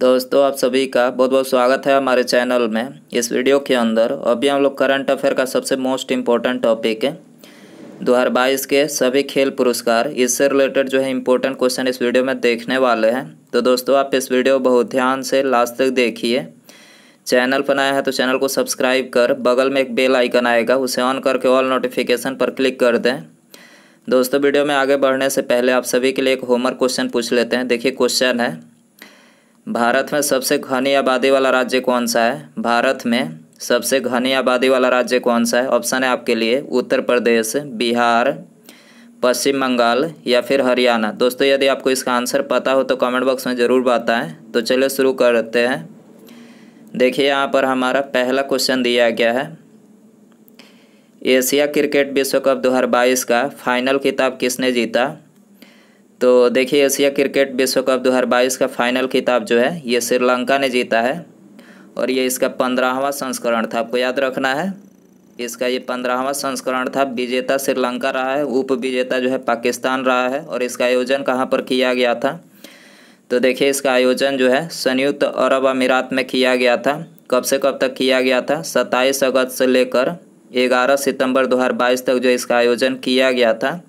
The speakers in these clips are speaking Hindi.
दोस्तों आप सभी का बहुत बहुत स्वागत है हमारे चैनल में इस वीडियो के अंदर अभी हम लोग करंट अफेयर का सबसे मोस्ट इम्पोर्टेंट टॉपिक है दो हजार बाईस के सभी खेल पुरस्कार इससे रिलेटेड जो है इम्पोर्टेंट क्वेश्चन इस वीडियो में देखने वाले हैं तो दोस्तों आप इस वीडियो बहुत ध्यान से लास्ट तक देखिए चैनल पर है तो चैनल को सब्सक्राइब कर बगल में एक बेल आइकन आएगा उसे ऑन करके ऑल नोटिफिकेशन पर क्लिक कर दें दोस्तों वीडियो में आगे बढ़ने से पहले आप सभी के लिए एक होमवर्क क्वेश्चन पूछ लेते हैं देखिए क्वेश्चन है भारत में सबसे घनी आबादी वाला राज्य कौन सा है भारत में सबसे घनी आबादी वाला राज्य कौन सा है ऑप्शन है आपके लिए उत्तर प्रदेश बिहार पश्चिम बंगाल या फिर हरियाणा दोस्तों यदि आपको इसका आंसर पता हो तो कमेंट बॉक्स में ज़रूर बताएं तो चलिए शुरू करते हैं देखिए यहाँ पर हमारा पहला क्वेश्चन दिया गया है एशिया क्रिकेट विश्व कप दो का फाइनल खिताब किसने जीता तो देखिए एशिया क्रिकेट विश्व कप बाईस का फाइनल खिताब जो है ये श्रीलंका ने जीता है और ये इसका पंद्रहवा संस्करण था आपको याद रखना है इसका ये पंद्रहवा संस्करण था विजेता श्रीलंका रहा है उप विजेता जो है पाकिस्तान रहा है और इसका आयोजन कहाँ पर किया गया था तो देखिए इसका आयोजन जो है संयुक्त अरब अमीरात में किया गया था कब से कब तक किया गया था सत्ताईस अगस्त से लेकर ग्यारह सितंबर बाईस तक जो इसका आयोजन किया गया था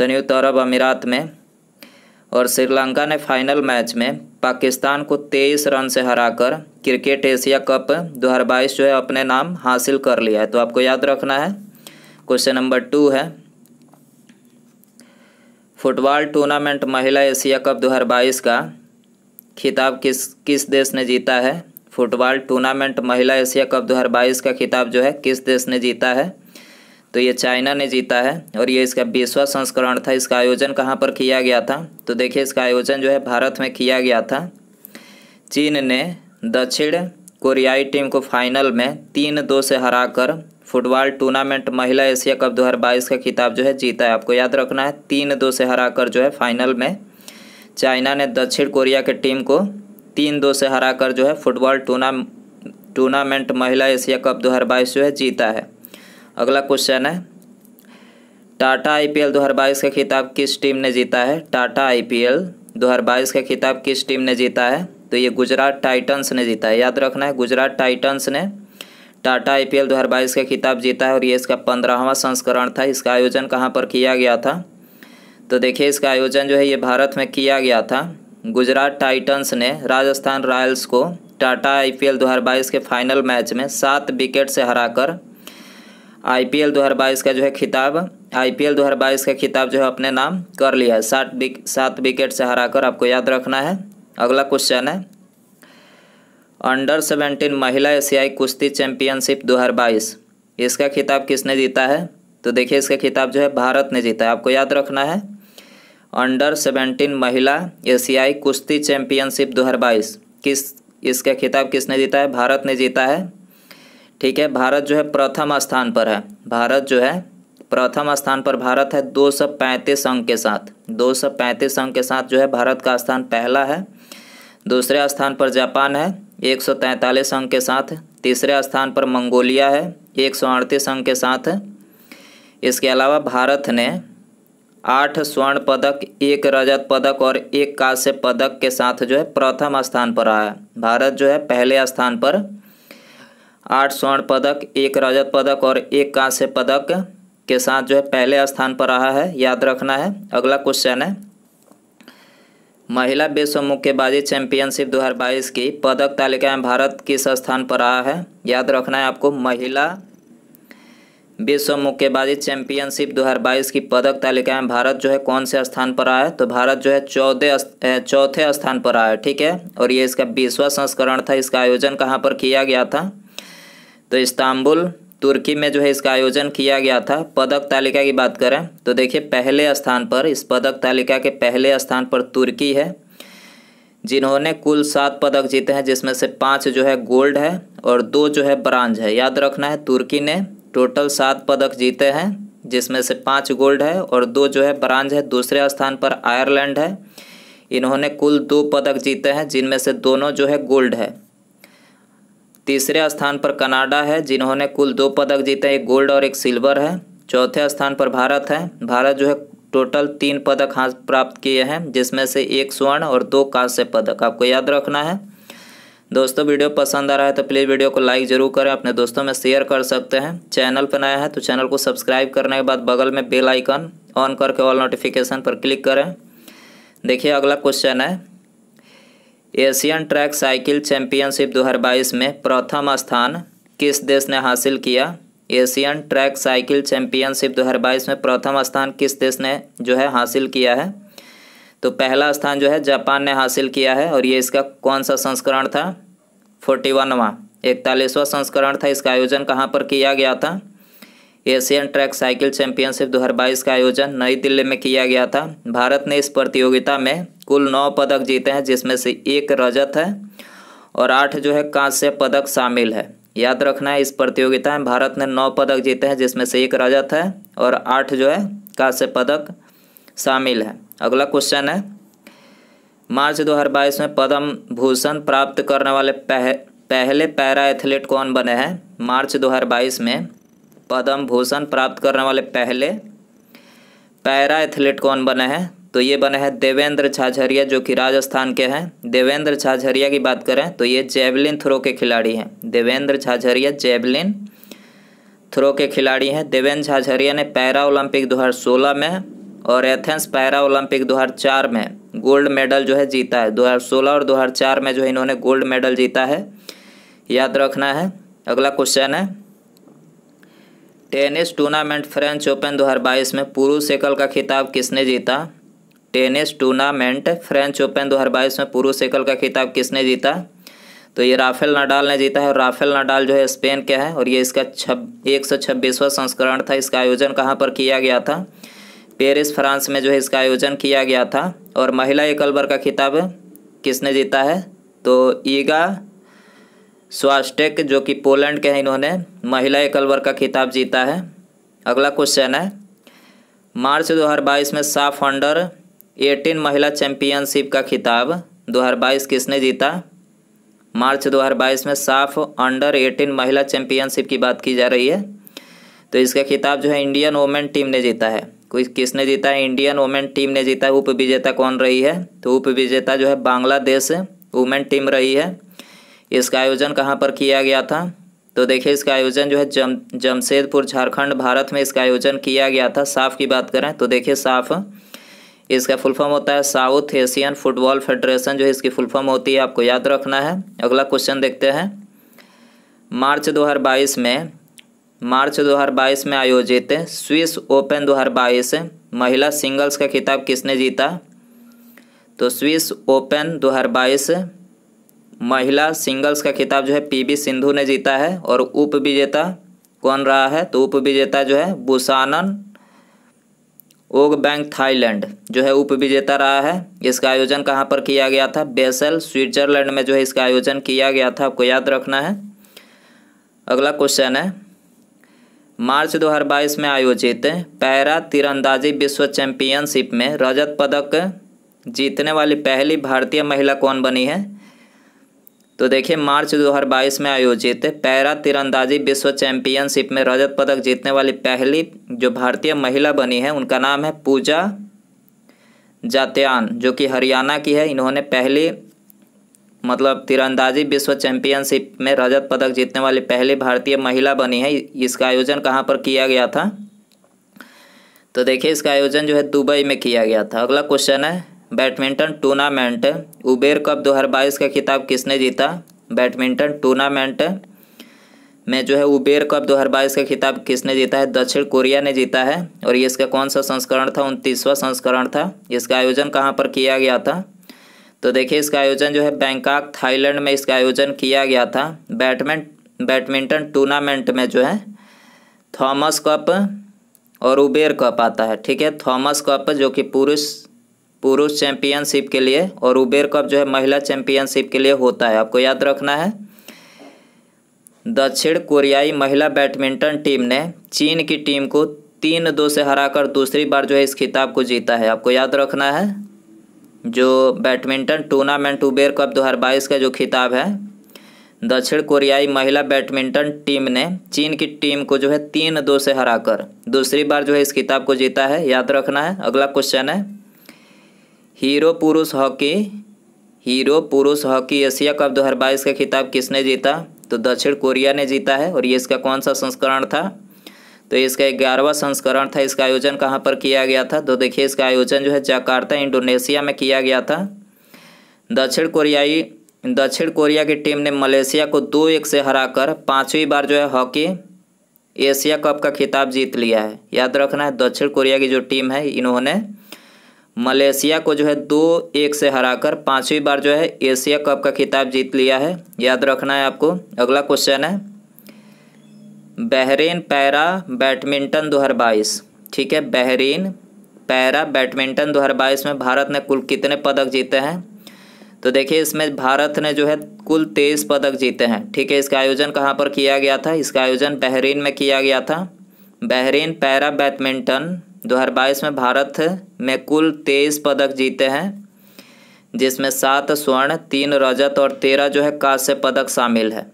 संयुक्त अरब अमीरात में और श्रीलंका ने फाइनल मैच में पाकिस्तान को तेईस रन से हराकर क्रिकेट एशिया कप 2022 जो है अपने नाम हासिल कर लिया है तो आपको याद रखना है क्वेश्चन नंबर टू है फुटबॉल टूर्नामेंट महिला एशिया कप 2022 का खिताब किस किस देश ने जीता है फुटबॉल टूर्नामेंट महिला एशिया कप 2022 का खिताब जो है किस देश ने जीता है तो ये चाइना ने जीता है और ये इसका बीसवा संस्करण था इसका आयोजन कहाँ पर किया गया था तो देखिए इसका आयोजन जो है भारत में किया गया था चीन ने दक्षिण कोरियाई टीम को फाइनल में तीन दो से हराकर फुटबॉल टूर्नामेंट महिला एशिया कप 2022 का खिताब जो है जीता है आपको याद रखना है तीन दो से हराकर जो है फाइनल में चाइना ने दक्षिण कोरिया के टीम को तीन दो से हराकर जो है फुटबॉल टूर्ना टूर्नामेंट महिला एशिया कप 2022 जो है जीता है अगला क्वेश्चन है टाटा आईपीएल 2022 का खिताब किस टीम ने जीता है टाटा आईपीएल 2022 का खिताब किस टीम ने जीता है तो ये गुजरात टाइटंस ने जीता है याद रखना है गुजरात टाइटंस ने टाटा आईपीएल 2022 का खिताब जीता है और ये इसका पंद्रहवा संस्करण था इसका आयोजन कहाँ पर किया गया था तो देखिए इसका आयोजन जो है ये भारत में किया गया था गुजरात टाइटन्स ने राजस्थान रॉयल्स को टाटा आई पी के फाइनल मैच में सात विकेट से हरा आईपीएल 2022 का जो है खिताब आईपीएल 2022 का खिताब जो है अपने नाम कर लिया है सात सात विकेट से हरा कर आपको याद रखना है अगला क्वेश्चन है अंडर सेवेंटीन महिला एशियाई कुश्ती चैंपियनशिप 2022 इसका खिताब किसने जीता है तो देखिए इसका खिताब जो है भारत ने जीता है आपको याद रखना है अंडर सेवेंटीन महिला एशियाई कुश्ती चैंपियनशिप 2022 किस इसका खिताब किसने जीता है भारत ने जीता है ठीक है भारत जो है प्रथम स्थान पर है भारत जो है प्रथम स्थान पर भारत है दो सौ पैंतीस अंक के साथ दो सौ पैंतीस अंक के साथ जो है भारत का स्थान पहला है दूसरे स्थान पर जापान है एक सौ तैंतालीस अंक के साथ तीसरे स्थान पर मंगोलिया है एक सौ अड़तीस अंक के साथ इसके अलावा भारत ने आठ स्वर्ण पदक एक रजत पदक और एक कांस्य पदक के साथ जो है प्रथम स्थान पर रहा है भारत जो है पहले स्थान पर आठ स्वर्ण पदक एक रजत पदक और एक कांस्य पदक के साथ जो है पहले स्थान पर रहा है याद रखना है अगला क्वेश्चन है महिला विश्व मुक्केबाजी चैंपियनशिप 2022 की पदक तालिका में भारत किस स्थान पर रहा है याद रखना है आपको महिला विश्व मुक्केबाजी चैंपियनशिप 2022 की पदक तालिका में भारत जो है कौन से स्थान पर आया है तो भारत जो है चौदह चौथे स्थान पर आया है ठीक है और ये इसका बीसवा संस्करण था इसका आयोजन कहाँ पर किया गया था तो इस्तांबुल तुर्की में जो है इसका आयोजन किया गया था पदक तालिका की बात करें तो देखिए पहले स्थान पर इस पदक तालिका के पहले स्थान पर तुर्की है जिन्होंने कुल सात पदक जीते हैं जिसमें से पाँच जो है गोल्ड है और दो जो है ब्रांज है याद रखना है तुर्की ने टोटल सात पदक जीते हैं जिसमें से पाँच गोल्ड है और दो जो है ब्रांज है दूसरे स्थान पर आयरलैंड है इन्होंने कुल दो पदक जीते हैं जिनमें से दोनों जो है गोल्ड है तीसरे स्थान पर कनाडा है जिन्होंने कुल दो पदक जीते एक गोल्ड और एक सिल्वर है चौथे स्थान पर भारत है भारत जो है टोटल तीन पदक हाँ प्राप्त किए हैं जिसमें से एक स्वर्ण और दो कांस्य पदक आपको याद रखना है दोस्तों वीडियो पसंद आ रहा है तो प्लीज़ वीडियो को लाइक जरूर करें अपने दोस्तों में शेयर कर सकते हैं चैनल पर नया है तो चैनल को सब्सक्राइब करने के बाद बगल में बेल आइकन ऑन करके ऑल नोटिफिकेशन पर क्लिक करें देखिए अगला क्वेश्चन है एशियन ट्रैक साइकिल चैंपियनशिप 2022 में प्रथम स्थान किस देश ने हासिल किया एशियन ट्रैक साइकिल चैंपियनशिप 2022 में प्रथम स्थान किस देश ने जो है हासिल किया है तो पहला स्थान जो है जापान ने हासिल किया है और ये इसका कौन सा संस्करण था फोर्टी वनवा इकतालीसवा संस्करण था इसका आयोजन कहाँ पर किया गया था एशियन ट्रैक साइकिल चैंपियनशिप 2022 का आयोजन नई दिल्ली में किया गया था भारत ने इस प्रतियोगिता में कुल नौ पदक जीते हैं जिसमें से एक रजत है और आठ जो है कांस्य पदक शामिल है याद रखना है इस प्रतियोगिता में भारत ने नौ पदक जीते हैं जिसमें से एक रजत है और आठ जो है कांस्य पदक शामिल है अगला क्वेश्चन है मार्च बाईस में पद्म भूषण प्राप्त करने वाले पह, पहले पैरा एथलीट कौन बने हैं मार्च बाईस में पद्म भूषण प्राप्त करने वाले पहले पैरा एथलीट कौन बने हैं तो ये बने हैं देवेंद्र झाझरिया जो कि राजस्थान के हैं देवेंद्र छाझरिया की बात करें तो ये जेवलिन थ्रो के खिलाड़ी हैं देवेंद्र झाझरिया जेवलिन थ्रो के खिलाड़ी हैं देवेंद्र झाझरिया ने पैरा ओलंपिक सोलह में और एथेंस पैरा ओलंपिक चार में गोल्ड मेडल जो है जीता है 2016 और 2004 में जो है इन्होंने गोल्ड मेडल जीता है याद रखना है अगला क्वेश्चन है टेनिस टूर्नामेंट फ्रेंच ओपन 2022 में पुरुष एकल का खिताब किसने जीता टेनिस टूर्नामेंट फ्रेंच ओपन 2022 में पुरुष एकल का खिताब किसने जीता तो ये राफेल नडाल ने जीता है और राफेल नडाल जो है स्पेन के हैं और ये इसका छब एक सौ संस्करण था इसका आयोजन कहाँ पर किया गया था पेरिस फ्रांस में जो है इसका आयोजन किया गया था और महिला एकल का खिताब किसने जीता है तो ईगा स्वास्टेक जो कि पोलैंड के हैं इन्होंने महिला एकल वर्ग का खिताब जीता है अगला क्वेश्चन है मार्च 2022 में साफ अंडर 18 महिला चैंपियनशिप का खिताब 2022 किसने जीता मार्च 2022 में साफ अंडर 18 महिला चैंपियनशिप की बात की जा रही है तो इसका खिताब जो है इंडियन वोमेन टीम ने जीता है कोई किसने जीता है इंडियन वोमेन टीम ने जीता है उप विजेता कौन रही है तो उप विजेता जो है बांग्लादेश वुमेन टीम रही है इसका आयोजन कहाँ पर किया गया था तो देखिए इसका आयोजन जो है जम जमशेदपुर झारखंड भारत में इसका आयोजन किया गया था साफ की बात करें तो देखिए साफ इसका फुल फॉर्म होता है साउथ एशियन फुटबॉल फेडरेशन जो है इसकी फुल फॉर्म होती है आपको याद रखना है अगला क्वेश्चन देखते हैं मार्च 2022 में मार्च 2022 में आयोजित स्विस ओपन 2022 महिला सिंगल्स का खिताब किसने जीता तो स्विस ओपन बाईस महिला सिंगल्स का खिताब जो है पीवी सिंधु ने जीता है और उप विजेता कौन रहा है तो उप विजेता जो है बुसानन ओग बैंक थाईलैंड जो है उप विजेता रहा है इसका आयोजन कहाँ पर किया गया था बेसल स्विट्जरलैंड में जो है इसका आयोजन किया गया था आपको याद रखना है अगला क्वेश्चन है मार्च 2022 में आयोजित पैरा तीरंदाजी विश्व चैंपियनशिप में रजत पदक जीतने वाली पहली भारतीय महिला कौन बनी है तो देखिए मार्च 2022 में आयोजित पैरा तीरंदाजी विश्व चैंपियनशिप में रजत पदक जीतने वाली पहली जो भारतीय महिला बनी है उनका नाम है पूजा जात्यान जो कि हरियाणा की है इन्होंने पहली मतलब तीरंदाजी विश्व चैंपियनशिप में रजत पदक जीतने वाली पहली भारतीय महिला बनी है इसका आयोजन कहाँ पर किया गया था तो देखिए इसका आयोजन जो है दुबई में किया गया था अगला क्वेश्चन है बैडमिंटन टूर्नामेंट उबेर कप 2022 का खिताब किसने जीता बैडमिंटन टूर्नामेंट में जो है उबेर कप 2022 का खिताब किसने जीता है दक्षिण कोरिया ने जीता है और ये इसका कौन सा संस्करण था उनतीसवां संस्करण था इसका आयोजन कहाँ पर किया गया था तो देखिए इसका आयोजन जो है बैंकॉक थाईलैंड में इसका आयोजन किया गया था बैटमिन बैडमिंटन टूर्नामेंट में जो है थॉमस कप और उबेर कप आता है ठीक है थॉमस कप जो कि पुरुष पुरुष चैंपियनशिप के लिए और उबेर कप जो है महिला चैंपियनशिप के लिए होता है आपको याद रखना है दक्षिण कोरियाई महिला बैडमिंटन टीम ने चीन की टीम को तीन दो से हराकर दूसरी बार जो है इस खिताब को जीता है आपको याद रखना है जो बैडमिंटन टूर्नामेंट उबेर कप 2022 का जो खिताब है दक्षिण कोरियाई महिला बैडमिंटन टीम ने चीन की टीम को जो है तीन दो से हराकर दूसरी बार जो है इस खिताब को जीता है याद रखना है अगला क्वेश्चन है हीरो पुरुष हॉकी हीरो पुरुष हॉकी एशिया कप 2022 का खिताब किसने जीता तो दक्षिण कोरिया ने जीता है और ये इसका कौन सा संस्करण था तो इसका ग्यारहवा संस्करण था इसका आयोजन कहाँ पर किया गया था तो देखिए इसका आयोजन जो है जकार्ता इंडोनेशिया में किया गया था दक्षिण कोरियाई दक्षिण कोरिया की टीम ने मलेशिया को दो एक से हराकर पाँचवीं बार जो है हॉकी एशिया कप का खिताब जीत लिया है याद रखना है दक्षिण कोरिया की जो टीम है इन्होंने मलेशिया को जो है दो एक से हराकर पांचवी बार जो है एशिया कप का खिताब जीत लिया है याद रखना है आपको अगला क्वेश्चन है बहरीन पैरा बैडमिंटन दो ठीक है बहरीन पैरा बैडमिंटन दो में भारत ने कुल कितने पदक जीते हैं तो देखिए इसमें भारत ने जो है कुल तेईस पदक जीते हैं ठीक है इसका आयोजन कहाँ पर किया गया था इसका आयोजन बहरीन में किया गया था बहरीन पैरा बैडमिंटन 2022 में भारत में कुल तेईस पदक जीते हैं जिसमें सात स्वर्ण तीन रजत और तेरह जो है कांस्य पदक शामिल है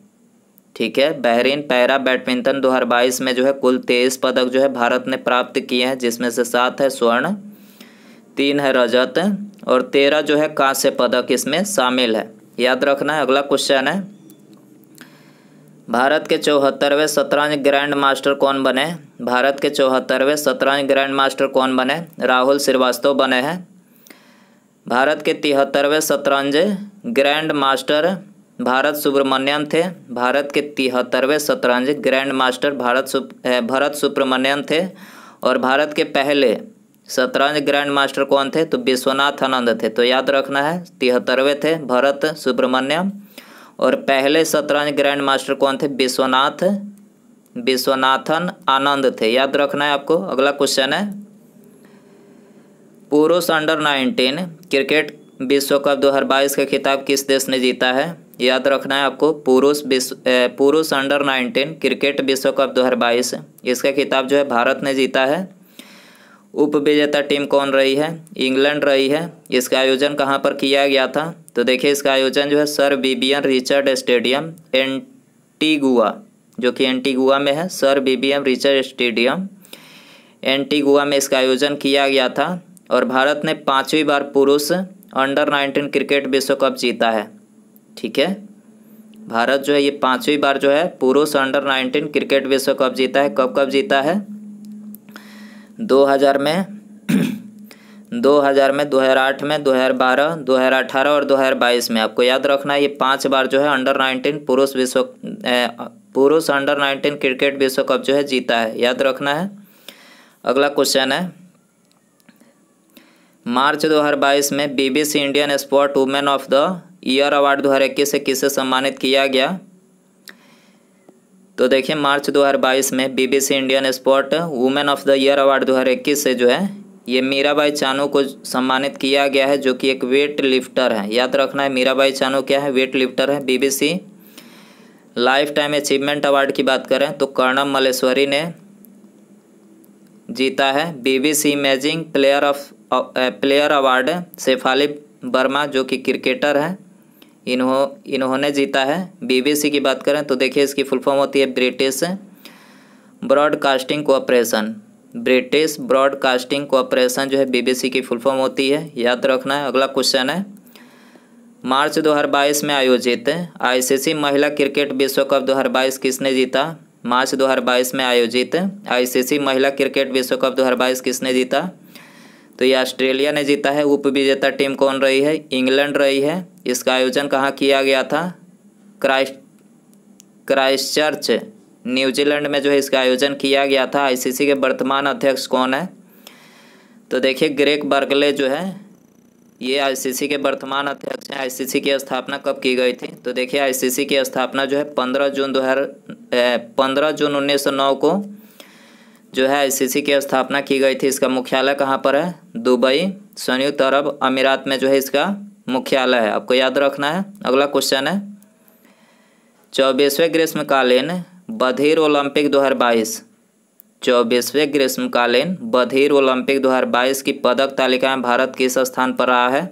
ठीक है बहरीन पैरा बैडमिंटन 2022 में जो है कुल तेईस पदक जो है भारत ने प्राप्त किए हैं जिसमें से सात है स्वर्ण तीन है रजत और तेरह जो है कांस्य पदक इसमें शामिल है याद रखना है अगला क्वेश्चन है भारत के चौहत्तरवें शतरंज ग्रैंड मास्टर कौन बने भारत के चौहत्तरवें शतरंज ग्रैंड मास्टर कौन बने राहुल श्रीवास्तव बने हैं भारत के तिहत्तरवें शतरंज ग्रैंड मास्टर भारत सुब्रमण्यम थे भारत के तिहत्तरवें शतरंज ग्रैंड मास्टर भारत सुप भरत सुब्रमण्यम थे और भारत के पहले शतरंज ग्रैंड मास्टर कौन थे तो विश्वनाथ आनंद थे तो याद रखना है तिहत्तरवें थे भरत सुब्रमण्यम और पहले शतरंज ग्रैंड मास्टर कौन थे विश्वनाथ विश्वनाथन आनंद थे याद रखना है आपको अगला क्वेश्चन है पुरुष अंडर नाइनटीन क्रिकेट विश्व कप दो हज़ार बाईस का खिताब किस देश ने जीता है याद रखना है आपको पुरुष विश्व पुरुष अंडर नाइनटीन क्रिकेट विश्व कप दो हज़ार बाईस इसका खिताब जो है भारत ने जीता है उप विजेता टीम कौन रही है इंग्लैंड रही है इसका आयोजन कहाँ पर किया गया था तो देखिए इसका आयोजन जो है sir Vivian Richard stadium Antigua जो कि एंटीगुआ में है sir Vivian Richard stadium Antigua में इसका आयोजन किया गया था और भारत ने पाँचवीं बार पुरुष अंडर नाइनटीन क्रिकेट विश्व कप जीता है ठीक है भारत जो है ये पाँचवीं बार जो है पुरुष अंडर नाइनटीन क्रिकेट विश्व कप जीता है कब कब जीता है दो हज़ार में दो हज़ार में दो हज़ार आठ में दो हज़ार बारह दो हज़ार अठारह और दो हज़ार बाईस में आपको याद रखना है ये पांच बार जो है अंडर नाइनटीन पुरुष विश्व पुरुष अंडर नाइनटीन क्रिकेट विश्व कप जो है जीता है याद रखना है अगला क्वेश्चन है मार्च 2022 में BBC Indian sport women of the year award इक्कीस से किसे सम्मानित किया गया तो देखिए मार्च 2022 में BBC Indian sport women of the year award 2021 से जो है ये मीराबाई चानू को सम्मानित किया गया है जो कि एक वेट लिफ्टर है याद रखना है मीराबाई चानू क्या है वेट लिफ्टर है BBC life time achievement award की बात करें तो कर्णम मलेश्वरी ने जीता है BBC emerging player of player award Shafali Verma जो कि क्रिकेटर है इन्हों इन्होंने जीता है बीबीसी की बात करें तो देखिए इसकी फुल फॉर्म होती है British broadcasting corporation British broadcasting corporation जो है बीबीसी की फुल फॉर्म होती है याद रखना है अगला क्वेश्चन है मार्च 2022 में आयोजित आईसीसी महिला क्रिकेट विश्व कप 2022 किसने जीता मार्च 2022 में आयोजित आईसीसी महिला क्रिकेट विश्व कप 2022 किसने जीता तो ये ऑस्ट्रेलिया ने जीता है उप विजेता टीम कौन रही है इंग्लैंड रही है इसका आयोजन कहाँ किया गया था क्राइस्ट क्राइस्ट चर्च न्यूजीलैंड में जो है इसका आयोजन किया गया था आईसीसी के वर्तमान अध्यक्ष कौन है तो देखिए ग्रेक बर्गले जो है ये आईसीसी के वर्तमान अध्यक्ष हैं आईसीसी की स्थापना कब की गई थी तो देखिए आईसीसी की स्थापना जो है पंद्रह जून दो हज़ार पंद्रह जून उन्नीस सौ नौ को जो है आईसीसी की स्थापना की गई थी इसका मुख्यालय कहाँ पर है दुबई संयुक्त अरब अमीरात में जो है इसका मुख्यालय है आपको याद रखना है अगला क्वेश्चन है चौबीसवें ग्रीष्मकालीन बधिर ओलंपिक दो हजार बाईस चौबीसवें ग्रीष्मकालीन बधिर ओलंपिक दो हजार बाईस की पदक तालिका में भारत किस स्थान पर रहा है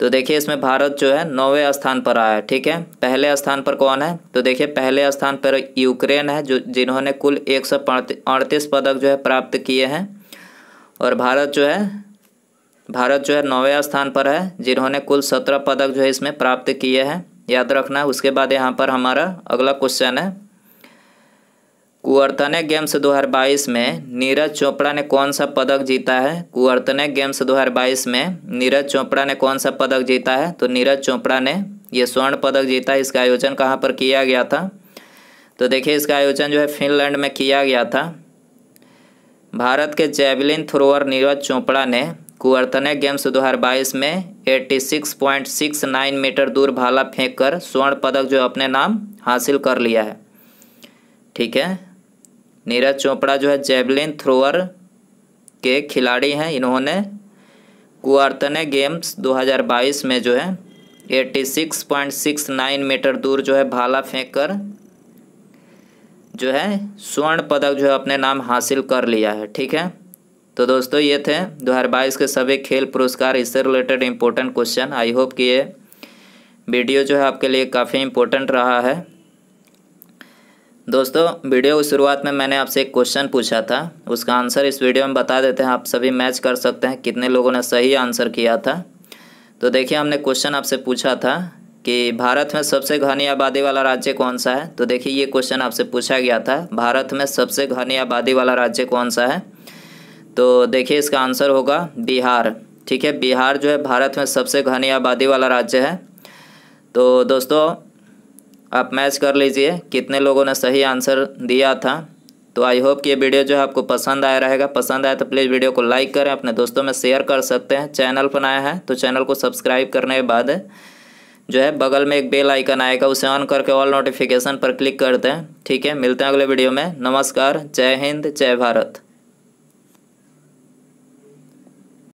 तो देखिए इसमें भारत जो है नौवें स्थान पर आया है ठीक है पहले स्थान पर कौन है तो देखिए पहले स्थान पर यूक्रेन है जो जिन्होंने कुल एक सौ पदक जो है प्राप्त किए हैं और भारत जो है भारत जो है नौवें स्थान पर है जिन्होंने कुल सत्रह पदक जो है इसमें प्राप्त किए हैं याद रखना उसके बाद यहाँ पर हमारा अगला क्वेश्चन है कुअर्तने गेम्स 2022 में नीरज चोपड़ा ने कौन सा पदक जीता है कुअर्तने गेम्स 2022 में नीरज चोपड़ा ने कौन सा पदक जीता है तो नीरज चोपड़ा ने यह स्वर्ण पदक जीता है इसका आयोजन कहाँ पर किया गया था तो देखिए इसका आयोजन जो है फिनलैंड में किया गया था भारत के जेवलिन थ्रोअर नीरज चोपड़ा ने कुवर्तने गेम्स 2022 में 86.69 मीटर दूर भाला फेंक कर स्वर्ण पदक जो अपने नाम हासिल कर लिया है ठीक है नीरज चोपड़ा जो है जेवलिन थ्रोअर के खिलाड़ी हैं इन्होंने कुवर्तने गेम्स 2022 में जो है 86.69 मीटर दूर जो है भाला फेंक कर जो है स्वर्ण पदक जो है अपने नाम हासिल कर लिया है ठीक है तो दोस्तों ये थे 2022 के सभी खेल पुरस्कार इससे related important question I hope कि ये वीडियो जो है आपके लिए काफ़ी इम्पोर्टेंट रहा है दोस्तों वीडियो की शुरुआत में मैंने आपसे एक क्वेश्चन पूछा था उसका आंसर इस वीडियो में बता देते हैं आप सभी मैच कर सकते हैं कितने लोगों ने सही आंसर किया था तो देखिए हमने क्वेश्चन आपसे पूछा था कि भारत में सबसे घनी आबादी वाला राज्य कौन सा है तो देखिए ये क्वेश्चन आपसे पूछा गया था भारत में सबसे घनी आबादी वाला राज्य कौन सा है तो देखिए इसका आंसर होगा बिहार ठीक है बिहार जो है भारत में सबसे घनी आबादी वाला राज्य है तो दोस्तों आप मैच कर लीजिए कितने लोगों ने सही आंसर दिया था तो आई होप कि ये वीडियो जो है आपको पसंद आया रहेगा पसंद आया तो प्लीज़ वीडियो को लाइक करें अपने दोस्तों में शेयर कर सकते हैं चैनल पर आया है तो चैनल को सब्सक्राइब करने के बाद जो है बगल में एक बेल आइकन आएगा उसे ऑन करके ऑल नोटिफिकेशन पर क्लिक कर दें ठीक है मिलते हैं अगले वीडियो में नमस्कार जय हिंद जय भारत